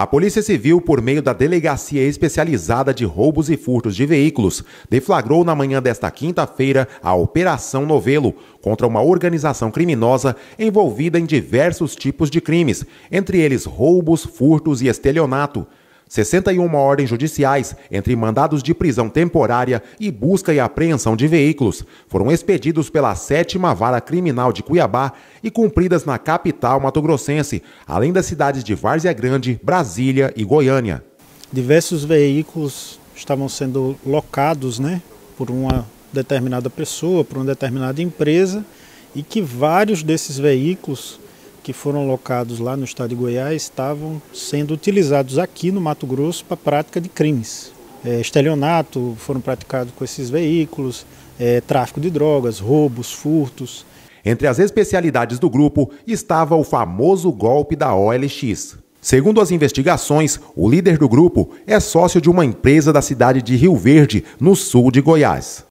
A Polícia Civil, por meio da Delegacia Especializada de Roubos e Furtos de Veículos, deflagrou na manhã desta quinta-feira a Operação Novelo contra uma organização criminosa envolvida em diversos tipos de crimes, entre eles roubos, furtos e estelionato. 61 ordens judiciais, entre mandados de prisão temporária e busca e apreensão de veículos, foram expedidos pela 7 Vara Criminal de Cuiabá e cumpridas na capital matogrossense, além das cidades de Várzea Grande, Brasília e Goiânia. Diversos veículos estavam sendo locados né, por uma determinada pessoa, por uma determinada empresa, e que vários desses veículos que foram locados lá no estado de Goiás estavam sendo utilizados aqui no Mato Grosso para prática de crimes. É, estelionato foram praticados com esses veículos, é, tráfico de drogas, roubos, furtos. Entre as especialidades do grupo estava o famoso golpe da OLX. Segundo as investigações, o líder do grupo é sócio de uma empresa da cidade de Rio Verde, no sul de Goiás.